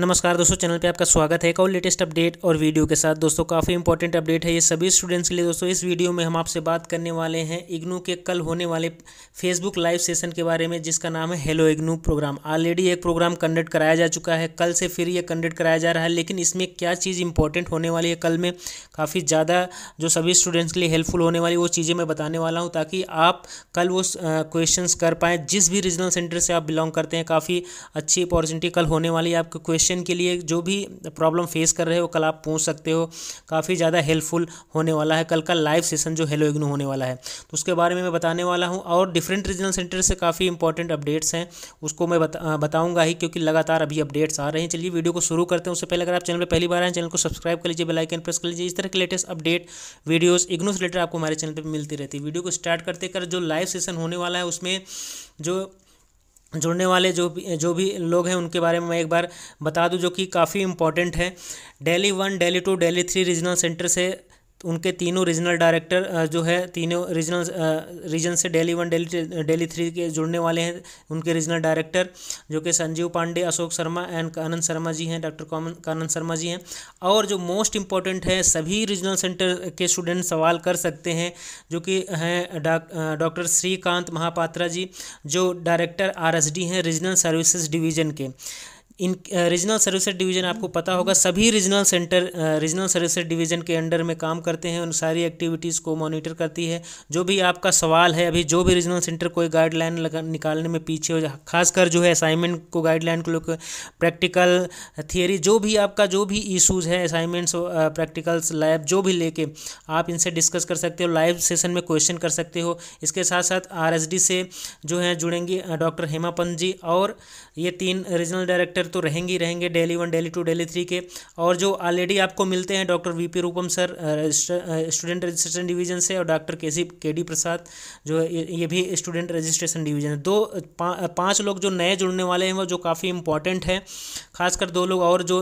नमस्कार दोस्तों चैनल पे आपका स्वागत है एक और लेटेस्ट अपडेट और वीडियो के साथ दोस्तों काफ़ी इंपॉर्टेंट अपडेट है ये सभी स्टूडेंट्स के लिए दोस्तों इस वीडियो में हम आपसे बात करने वाले हैं इग्नू के कल होने वाले फेसबुक लाइव सेशन के बारे में जिसका नाम है हेलो इग्नू प्रोग्राम ऑलरेडी एक प्रोग्राम कंडक्ट कराया जा चुका है कल से फिर ये कंडक्ट कराया जा रहा है लेकिन इसमें क्या चीज़ इंपॉर्टेंट होने वाली है कल में काफ़ी ज़्यादा जो सभी स्टूडेंट्स के लिए हेल्पफुल होने वाली वो चीज़ें मैं बताने वाला हूँ ताकि आप कल वो क्वेश्चन कर पाएँ जिस भी रीजनल सेंटर से आप बिलोंग करते हैं काफ़ी अच्छी अपॉर्चुनिटी कल होने वाली है आपके क्वेश्चन क्वेश्चन के लिए जो भी प्रॉब्लम फेस कर रहे हो कल आप पूछ सकते हो काफ़ी ज़्यादा हेल्पफुल होने वाला है कल का लाइव सेशन जो हेलो इग्नू होने वाला है तो उसके बारे में मैं बताने वाला हूँ और डिफरेंट रीजनल सेंटर से काफ़ी इंपॉर्टेंट अपडेट्स हैं उसको मैं बता, बताऊँगा ही क्योंकि लगातार अभी अपडेट्स आ रहे हैं चलिए वीडियो को शुरू करते हैं उससे पहले अगर आप चैनल पर पहली बार आए चैनल को सब्सक्राइब कर लीजिए बेलाइकन प्रेस कर लीजिए इस तरह के लेटेस्ट अपडेट वीडियोज़ इग्नू से रिलेटेड आपको हमारे चैनल पर मिलती रहती है वीडियो को स्टार्ट करते कर जो लाइव सेशन होने वाला है उसमें जो जुड़ने वाले जो भी जो भी लोग हैं उनके बारे में मैं एक बार बता दूं जो कि काफ़ी इंपॉर्टेंट है Delhi one Delhi two Delhi three regional centre से उनके तीनों रीजनल डायरेक्टर जो है तीनों रीजनल रीजन से डेली वन डेली डेली थ्री के जुड़ने वाले हैं उनके रीजनल डायरेक्टर जो कि संजीव पांडे अशोक शर्मा एंड कानन शर्मा जी हैं डॉक्टर कॉमन कानन शर्मा जी हैं और जो मोस्ट इम्पॉर्टेंट है सभी रीजनल सेंटर के स्टूडेंट सवाल कर सकते हैं जो कि हैं डॉक्टर श्रीकांत महापात्रा जी जो डायरेक्टर आर हैं रीजनल सर्विसेज डिवीजन के इन रीजनल सर्विसेज डिवीज़न आपको पता होगा सभी regional centre regional services division के अंडर में काम करते हैं उन सारी एक्टिविटीज़ को मॉनिटर करती है जो भी आपका सवाल है अभी जो भी रीजनल सेंटर कोई गाइडलाइन निकालने में पीछे हो खासकर जो है असाइनमेंट को गाइडलाइन को लोग प्रैक्टिकल थियरी जो भी आपका जो भी इशूज़ है असाइनमेंट्स प्रैक्टिकल्स लैब जो भी लेके आप इनसे डिस्कस कर सकते हो लाइव सेशन में क्वेश्चन कर सकते हो इसके साथ साथ आर से जो है जुड़ेंगी डॉक्टर हेमा पंत जी और ये तीन रीजनल डायरेक्टर लेक्चर तो रहेंगे ही रहेंगे Delhi one Delhi two Delhi three के और जो ऑलरेडी आपको मिलते हैं doctor V P Rupam sir student registration division से और डॉक्टर के सी के डी प्रसाद जो ये भी स्टूडेंट रजिस्ट्रेशन डिवीजन है दो पा, पाँच लोग जो नए जुड़ने वाले हैं वो जो काफ़ी इंपॉर्टेंट हैं खासकर दो लोग और जो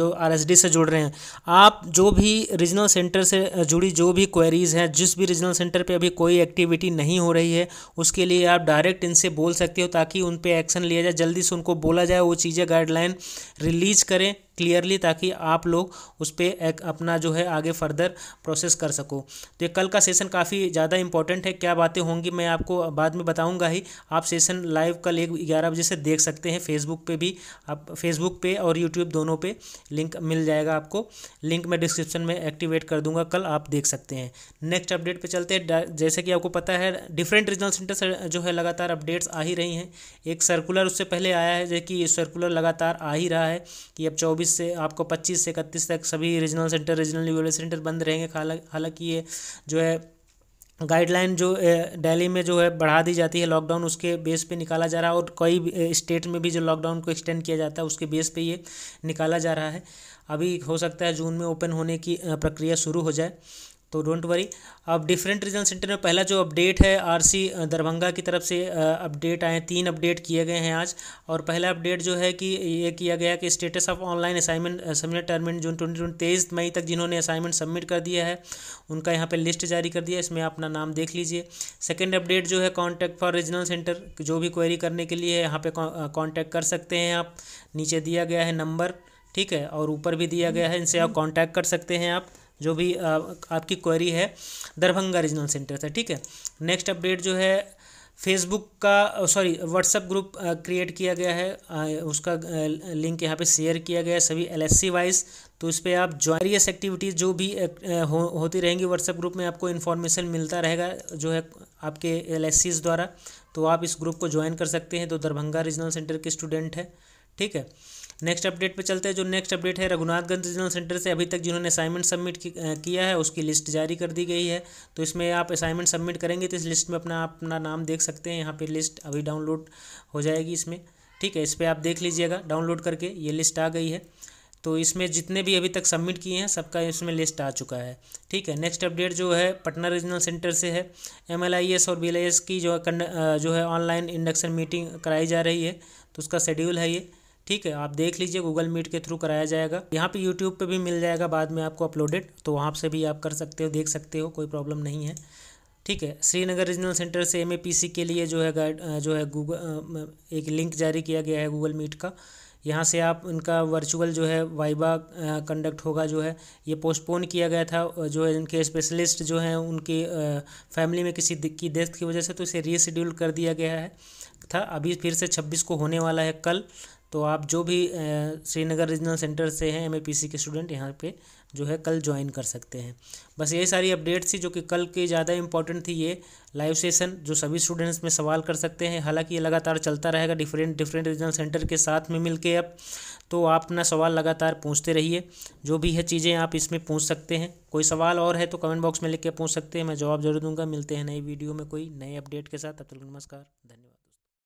जो आर से जुड़ रहे हैं आप जो भी रीजनल सेंटर से जुड़ी जो भी क्वेरीज़ हैं जिस भी रीजनल सेंटर पर अभी कोई एक्टिविटी नहीं हो रही है उसके लिए आप डायरेक्ट इनसे बोल सकते हो ताकि उन पर एक्शन लिया जाए जल्दी से उनको बोला जाए वो चीज़ें गाइडलाइन रिलीज करें क्लियरली ताकि आप लोग उस पर अपना जो है आगे फर्दर प्रोसेस कर सको तो ये कल का सेशन काफ़ी ज़्यादा इंपॉर्टेंट है क्या बातें होंगी मैं आपको बाद में बताऊंगा ही आप सेशन लाइव कल एक ग्यारह बजे से देख सकते हैं फेसबुक पे भी आप फेसबुक पे और यूट्यूब दोनों पे लिंक मिल जाएगा आपको लिंक मैं डिस्क्रिप्शन में एक्टिवेट कर दूंगा कल आप देख सकते हैं नेक्स्ट अपडेट पर चलते हैं जैसे कि आपको पता है डिफरेंट रीजनल सेंटर जो है लगातार अपडेट्स आ ही रही हैं एक सर्कुलर उससे पहले आया है जो कि सर्कुलर लगातार आ ही रहा है कि अब चौबीस चौबीस से आपको पच्चीस से इकतीस तक सभी रीजनल सेंटर रीजनल न्यूबल सेंटर बंद रहेंगे हालांकि ये जो है गाइडलाइन जो दिल्ली में जो है बढ़ा दी जाती है लॉकडाउन उसके बेस पे निकाला जा रहा है और कई स्टेट में भी जो लॉकडाउन को एक्सटेंड किया जाता है उसके बेस पे ये निकाला जा रहा है अभी हो सकता है जून में ओपन होने की प्रक्रिया शुरू हो जाए तो डोंट वरी अब डिफरेंट रीजन सेंटर में पहला जो अपडेट है आरसी दरभंगा की तरफ से अपडेट आए तीन अपडेट किए गए हैं आज और पहला अपडेट जो है कि ये किया गया कि status of online assignment submit terminate June twenty twenty तेईस मई तक जिन्होंने असाइनमेंट सबमिट कर दिया है उनका यहाँ पर लिस्ट जारी कर दिया इसमें अपना नाम देख लीजिए सेकेंड अपडेट जो है कॉन्टैक्ट फॉर रीजनल सेंटर जो भी क्वेरी करने के लिए यहाँ पर कॉन्टैक्ट कर सकते हैं आप नीचे दिया गया है नंबर ठीक है और ऊपर भी दिया गया है इनसे आप कॉन्टैक्ट कर सकते हैं आप जो भी आपकी क्वेरी है दरभंगा रीजनल सेंटर से ठीक है नेक्स्ट अपडेट जो है फेसबुक का सॉरी व्हाट्सअप ग्रुप क्रिएट किया गया है उसका लिंक यहाँ पे शेयर किया गया है सभी एल एस सी वाइज तो इस पर आप ज्वाइरियस एक्टिविटीज़ जो भी हो, होती रहेंगी व्हाट्सएप ग्रुप में आपको इन्फॉर्मेशन मिलता रहेगा जो है आपके एल एस सीज़ द्वारा तो आप इस ग्रुप को ज्वाइन कर सकते हैं तो दरभंगा रीजनल सेंटर के स्टूडेंट हैं ठीक है नेक्स्ट अपडेट पे चलते हैं जो नेक्स्ट अपडेट है रघुनाथगंज रीजनल सेंटर से अभी तक जिन्होंने असाइनमेंट सबमिट किया है उसकी लिस्ट जारी कर दी गई है तो इसमें आप असाइनमेंट सबमिट करेंगे तो इस लिस्ट में अपना अपना नाम देख सकते हैं यहाँ पर लिस्ट अभी डाउनलोड हो जाएगी इसमें ठीक है इस पर आप देख लीजिएगा डाउनलोड करके ये लिस्ट आ गई है तो इसमें जितने भी अभी तक सबमिट किए हैं सबका इसमें लिस्ट आ चुका है ठीक है नेक्स्ट अपडेट जो है पटना रीजनल सेंटर से है एमएलआईएस और बीएलआईएस की जो जो है ऑनलाइन इंडक्शन मीटिंग कराई जा रही है तो उसका शेड्यूल है ये ठीक है आप देख लीजिए गूगल मीट के थ्रू कराया जाएगा यहाँ पे यूट्यूब पे भी मिल जाएगा बाद में आपको अपलोडेड तो वहाँ से भी आप कर सकते हो देख सकते हो कोई प्रॉब्लम नहीं है ठीक है श्रीनगर रीजनल सेंटर से एम के लिए जो है गाइड जो है गूगल एक लिंक जारी किया गया है गूगल मीट का यहाँ से आप उनका वर्चुअल जो है वाइबा कंडक्ट होगा जो है ये पोस्टपोन किया गया था जो है इनके स्पेशलिस्ट जो हैं उनकी फैमिली में किसी की डेथ की वजह से तो इसे रीशेड्यूल कर दिया गया है था अभी फिर से छब्बीस को होने वाला है कल तो आप जो भी श्रीनगर रीजनल सेंटर से हैं एम के स्टूडेंट यहाँ पे जो है कल ज्वाइन कर सकते हैं बस ये सारी अपडेट्स थी जो कि कल की ज़्यादा इंपॉर्टेंट थी ये लाइव सेशन जो सभी स्टूडेंट्स में सवाल कर सकते हैं हालांकि ये लगातार चलता रहेगा डिफरेंट डिफरेंट रीजनल सेंटर के साथ में मिलके अब तो आप अपना सवाल लगातार पूछते रहिए जो भी है चीज़ें आप इसमें पूछ सकते हैं कोई सवाल और है तो कमेंट बॉक्स में लिख के पूछ सकते हैं मैं जवाब जरूर दूंगा मिलते हैं नई वीडियो में कोई नए अपडेट के साथ अब तक नमस्कार धन्यवाद